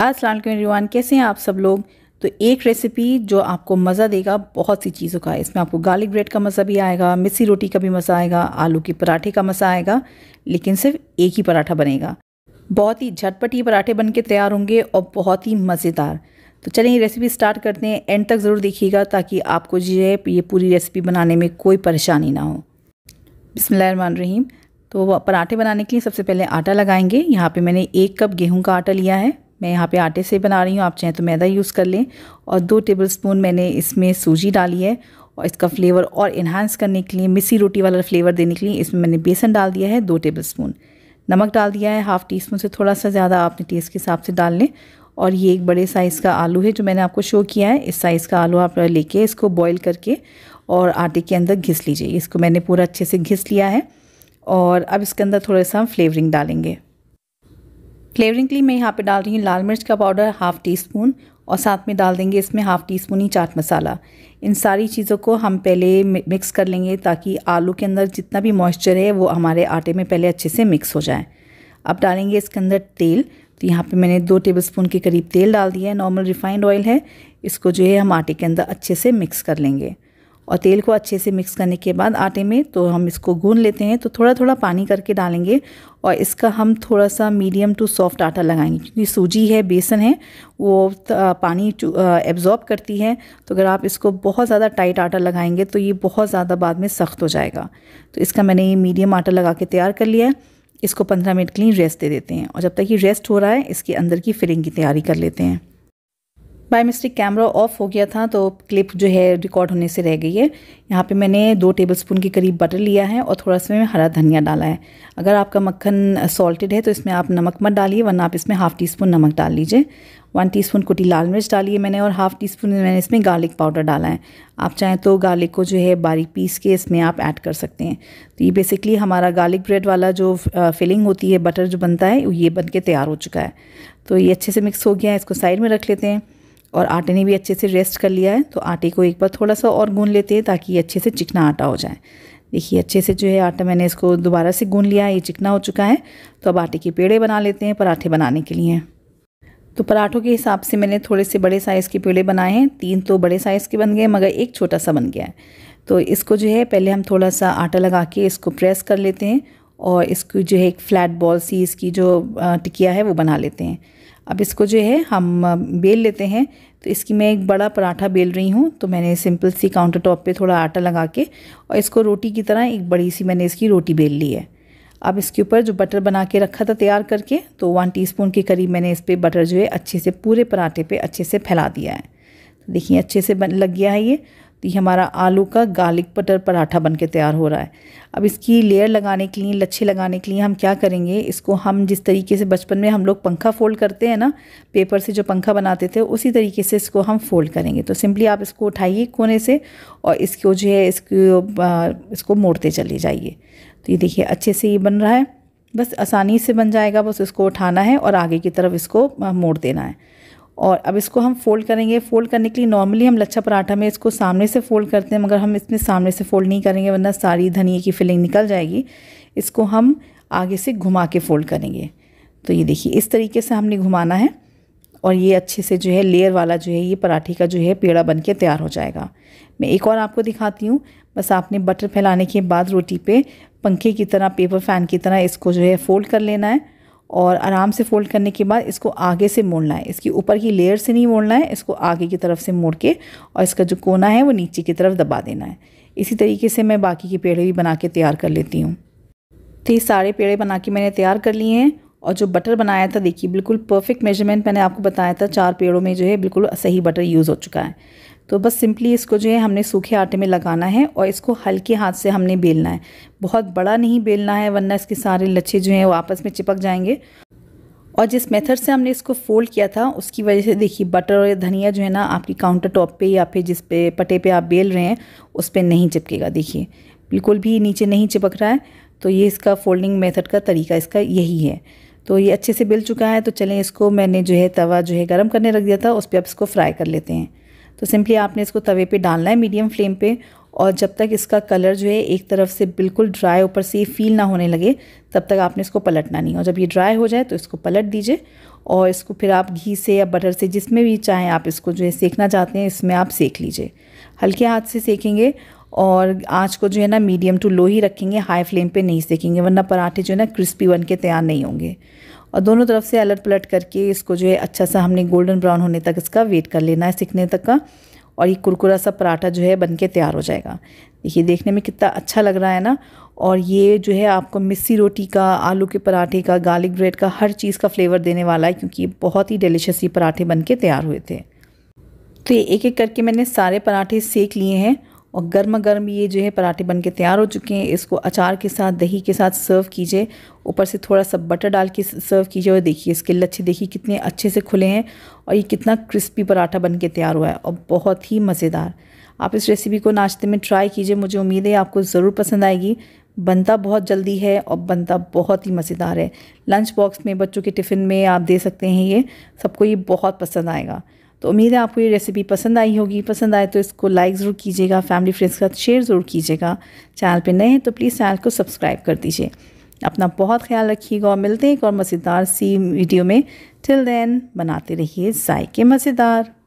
अस्सलाम वालेकुम रिवान कैसे हैं आप सब लोग तो एक रेसिपी जो आपको मज़ा देगा बहुत सी चीज़ों का इसमें आपको गार्लिक ब्रेड का मज़ा भी आएगा मिस्सी रोटी का भी मज़ा आएगा आलू के पराठे का मज़ा आएगा लेकिन सिर्फ एक ही पराठा बनेगा बहुत ही झटपट ही पराठे बन के तैयार होंगे और बहुत ही मज़ेदार तो चलें ये रेसिपी स्टार्ट करते हैं एंड तक ज़रूर देखिएगा ताकि आपको जो है ये पूरी रेसिपी बनाने में कोई परेशानी ना हो बसमान रहीम तो पराठे बनाने के लिए सबसे पहले आटा लगाएंगे यहाँ पे मैंने एक कप गेहूं का आटा लिया है मैं यहाँ पे आटे से बना रही हूँ आप चाहें तो मैदा यूज़ कर लें और दो टेबल स्पून मैंने इसमें सूजी डाली है और इसका फ्लेवर और इन्हांस करने के लिए मिसी रोटी वाला फ्लेवर देने के लिए इसमें मैंने बेसन डाल दिया है दो टेबल स्पून नमक डाल दिया है हाफ़ टी स्पून से थोड़ा सा ज़्यादा आपने टेस्ट के हिसाब से डाल लें और ये एक बड़े साइज़ का आलू है जो मैंने आपको शो किया है इस साइज़ का आलू आप लेके इसको बॉईल करके और आटे के अंदर घिस लीजिए इसको मैंने पूरा अच्छे से घिस लिया है और अब इसके अंदर थोड़ा सा हम फ्लेवरिंग डालेंगे फ्लेवरिंग के लिए मैं यहाँ पे डाल रही हूँ लाल मिर्च का पाउडर हाफ़ टी स्पून और साथ में डाल देंगे इसमें हाफ़ टी स्पून ही चाट मसाला इन सारी चीज़ों को हम पहले मिक्स कर लेंगे ताकि आलू के अंदर जितना भी मॉइस्चर है वो हमारे आटे में पहले अच्छे से मिक्स हो जाए अब डालेंगे इसके अंदर तेल तो यहाँ पे मैंने दो टेबल स्पून के करीब तेल डाल दिया है नॉर्मल रिफाइंड ऑयल है इसको जो है हम आटे के अंदर अच्छे से मिक्स कर लेंगे और तेल को अच्छे से मिक्स करने के बाद आटे में तो हम इसको गून लेते हैं तो थोड़ा थोड़ा पानी करके डालेंगे और इसका हम थोड़ा सा मीडियम टू सॉफ्ट आटा लगाएंगे क्योंकि सूजी है बेसन है वो पानी एब्जॉर्ब करती है तो अगर आप इसको बहुत ज़्यादा टाइट आटा लगाएंगे तो ये बहुत ज़्यादा बाद में सख्त हो जाएगा तो इसका मैंने ये मीडियम आटा लगा के तैयार कर लिया है इसको पंद्रह मिनट के लिए रेस्ट दे देते हैं और जब तक ये रेस्ट हो रहा है इसके अंदर की फिलिंग की तैयारी कर लेते हैं बाय मिस्टेक कैमरा ऑफ हो गया था तो क्लिप जो है रिकॉर्ड होने से रह गई है यहाँ पे मैंने दो टेबलस्पून के करीब बटर लिया है और थोड़ा सा मैं हरा धनिया डाला है अगर आपका मक्खन सॉल्टेड है तो इसमें आप नमक मत डालिए वरना आप इसमें हाफ़ टी स्पून नमक डाल लीजिए वन टी स्पून कुटी लाल मिर्च डाली है मैंने और हाफ़ टी स्पून मैंने इसमें गार्लिक पाउडर डाला है आप चाहें तो गार्लिक को जो है बारीक पीस के इसमें आप ऐड कर सकते हैं तो ये बेसिकली हमारा गार्लिक ब्रेड वाला जो फिलिंग होती है बटर जो बनता है ये बन के तैयार हो चुका है तो ये अच्छे से मिक्स हो गया है इसको साइड में रख लेते हैं और आटे ने भी अच्छे से रेस्ट कर लिया है तो आटे को एक बार थोड़ा सा और गून लेते हैं ताकि अच्छे से चिकना आटा हो जाए देखिए अच्छे से जो है आटा मैंने इसको दोबारा से गून लिया है ये चिकना हो चुका है तो अब आटे के पेड़े बना लेते हैं पराठे बनाने के लिए तो पराठों के हिसाब से मैंने थोड़े से बड़े साइज़ के पेड़े बनाए हैं तीन तो बड़े साइज़ के बन गए मगर एक छोटा सा बन गया है तो इसको जो है पहले हम थोड़ा सा आटा लगा के इसको प्रेस कर लेते हैं और इसकी जो है एक फ्लैट बॉल सी इसकी जो टिकिया है वो बना लेते हैं अब इसको जो है हम बेल लेते हैं तो इसकी मैं एक बड़ा पराठा बेल रही हूँ तो मैंने सिंपल सी काउंटर टॉप पर थोड़ा आटा लगा के और इसको रोटी की तरह एक बड़ी सी मैंने इसकी रोटी बेल ली है अब इसके ऊपर जो बटर बना के रखा था तैयार करके तो वन टीस्पून के करीब मैंने इस पर बटर जो है अच्छे से पूरे पराठे पे अच्छे से फैला दिया है तो देखिए अच्छे से बन लग गया है ये तो ये हमारा आलू का गार्लिक बटर पराठा बन के तैयार हो रहा है अब इसकी लेयर लगाने के लिए लच्छे लगाने के लिए हम क्या करेंगे इसको हम जिस तरीके से बचपन में हम लोग पंखा फोल्ड करते हैं ना पेपर से जो पंखा बनाते थे उसी तरीके से इसको हम फोल्ड करेंगे तो सिंपली आप इसको उठाइए कोने से और इसको जो है इसको इसको मोड़ते चले जाइए तो ये देखिए अच्छे से ये बन रहा है बस आसानी से बन जाएगा बस इसको उठाना है और आगे की तरफ इसको मोड़ देना है और अब इसको हम फोल्ड करेंगे फोल्ड करने के लिए नॉर्मली हम लच्छा पराठा में इसको सामने से फोल्ड करते हैं मगर हम इसमें सामने से फोल्ड नहीं करेंगे वरना सारी धनिए की फिलिंग निकल जाएगी इसको हम आगे से घुमा के फोल्ड करेंगे तो ये देखिए इस तरीके से हमने घुमाना है और ये अच्छे से जो है लेयर वाला जो है ये पराठे का जो है पेड़ा बन के तैयार हो जाएगा मैं एक और आपको दिखाती हूँ बस आपने बटर फैलाने के बाद रोटी पर पंखे की तरह पेपर फैन की तरह इसको जो है फोल्ड कर लेना है और आराम से फोल्ड करने के बाद इसको आगे से मोड़ना है इसकी ऊपर की लेयर से नहीं मोड़ना है इसको आगे की तरफ से मोड़ के और इसका जो कोना है वो नीचे की तरफ दबा देना है इसी तरीके से मैं बाकी के पेड़े भी बना के तैयार कर लेती हूँ तो ये सारे पेड़े बना के मैंने तैयार कर लिए हैं और जो बटर बनाया था देखिए बिल्कुल परफेक्ट मेजरमेंट मैंने आपको बताया था चार पेड़ों में जो है बिल्कुल सही बटर यूज़ हो चुका है तो बस सिंपली इसको जो है हमने सूखे आटे में लगाना है और इसको हल्के हाथ से हमने बेलना है बहुत बड़ा नहीं बेलना है वरना इसके सारे लच्छे जो हैं वो आपस में चिपक जाएंगे और जिस मेथड से हमने इसको फोल्ड किया था उसकी वजह से देखिए बटर और धनिया जो है ना आपकी काउंटर टॉप पर या फिर जिस पे पटे पर आप बेल रहे हैं उस पर नहीं चिपकेगा देखिए बिल्कुल भी नीचे नहीं चिपक रहा है तो ये इसका फोल्डिंग मेथड का तरीका इसका यही है तो ये अच्छे से बेल चुका है तो चलें इसको मैंने जो है तवा जो है गर्म करने रख दिया था उस पर अब इसको फ्राई कर लेते हैं तो सिंपली आपने इसको तवे पे डालना है मीडियम फ्लेम पे और जब तक इसका कलर जो है एक तरफ से बिल्कुल ड्राई ऊपर से फील ना होने लगे तब तक आपने इसको पलटना नहीं और जब ये ड्राई हो जाए तो इसको पलट दीजिए और इसको फिर आप घी से या बटर से जिसमें भी चाहें आप इसको जो है सेकना चाहते हैं इसमें आप सेक लीजिए हल्के हाथ से सेकेंगे और आँच को जो है ना मीडियम टू लो ही रखेंगे हाई फ्लेम पर नहीं सेकेंगे वरना पराठे जो है ना क्रिस्पी बन के तैयार नहीं होंगे और दोनों तरफ से अलट पलट करके इसको जो है अच्छा सा हमने गोल्डन ब्राउन होने तक इसका वेट कर लेना है सीखने तक का और ये कुरकुरा सा पराठा जो है बन के तैयार हो जाएगा देखिए देखने में कितना अच्छा लग रहा है ना और ये जो है आपको मिस्सी रोटी का आलू के पराठे का गार्लिक ब्रेड का हर चीज़ का फ्लेवर देने वाला है क्योंकि बहुत ही डिलीशियस ये पराठे बन के तैयार हुए थे तो ये एक एक करके मैंने सारे पराठे सेक लिए हैं और गर्मा गर्म ये जो है पराठे बन के तैयार हो चुके हैं इसको अचार के साथ दही के साथ सर्व कीजिए ऊपर से थोड़ा सा बटर डाल के सर्व कीजिए और देखिए इसके लच्छे देखिए कितने अच्छे से खुले हैं और ये कितना क्रिस्पी पराठा बन के तैयार हुआ है और बहुत ही मज़ेदार आप इस रेसिपी को नाश्ते में ट्राई कीजिए मुझे उम्मीद है आपको ज़रूर पसंद आएगी बनता बहुत जल्दी है और बनता बहुत ही मज़ेदार है लंच बॉक्स में बच्चों के टिफ़िन में आप दे सकते हैं ये सबको ये बहुत पसंद आएगा तो उम्मीद है आपको ये रेसिपी पसंद आई होगी पसंद आए तो इसको लाइक ज़रूर कीजिएगा फैमिली फ्रेंड्स के साथ शेयर ज़रूर कीजिएगा चैनल पर नए हैं तो प्लीज़ चैनल को सब्सक्राइब कर दीजिए अपना बहुत ख्याल रखिएगा और मिलते हैं एक और मज़ेदार सी वीडियो में टिल देन बनाते रहिए जायके मज़ेदार